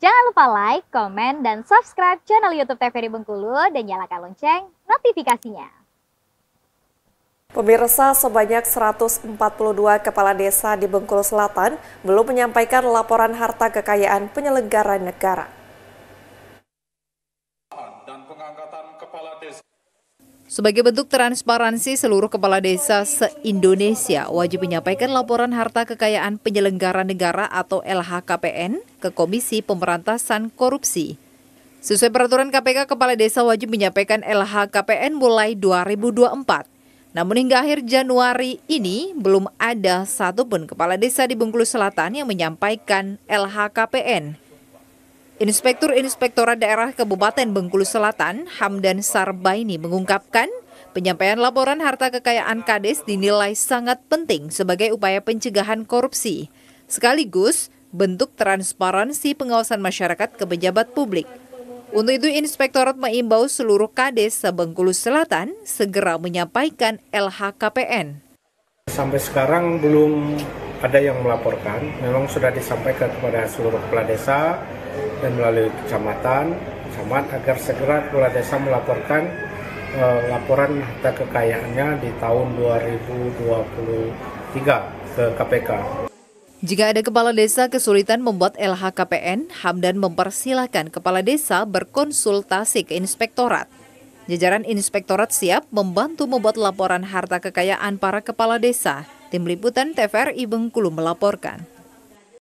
Jangan lupa like, komen, dan subscribe channel YouTube TVRI Bengkulu dan nyalakan lonceng notifikasinya. Pemirsa sebanyak 142 kepala desa di Bengkulu Selatan belum menyampaikan laporan harta kekayaan penyelenggara negara. Dan pengangkatan kepala desa sebagai bentuk transparansi, seluruh kepala desa se-Indonesia wajib menyampaikan laporan harta kekayaan penyelenggara negara atau LHKPN ke Komisi Pemberantasan Korupsi. Sesuai peraturan KPK, kepala desa wajib menyampaikan LHKPN mulai 2024. Namun hingga akhir Januari ini belum ada satupun kepala desa di Bengkulu Selatan yang menyampaikan LHKPN. Inspektur Inspektorat Daerah Kabupaten Bengkulu Selatan, Hamdan Sarbaini mengungkapkan, penyampaian laporan harta kekayaan Kades dinilai sangat penting sebagai upaya pencegahan korupsi, sekaligus bentuk transparansi pengawasan masyarakat ke pejabat publik. Untuk itu, Inspektorat mengimbau seluruh Kades Sebengkulu Selatan segera menyampaikan LHKPN. Sampai sekarang belum ada yang melaporkan, memang sudah disampaikan kepada seluruh kepala desa, dan melalui kecamatan, camat agar segera kepala desa melaporkan eh, laporan harta kekayaannya di tahun 2023 ke KPK. Jika ada kepala desa kesulitan membuat LHKPN, Hamdan mempersilahkan kepala desa berkonsultasi ke inspektorat. Jajaran inspektorat siap membantu membuat laporan harta kekayaan para kepala desa. Tim Liputan TVRI Bengkulu melaporkan.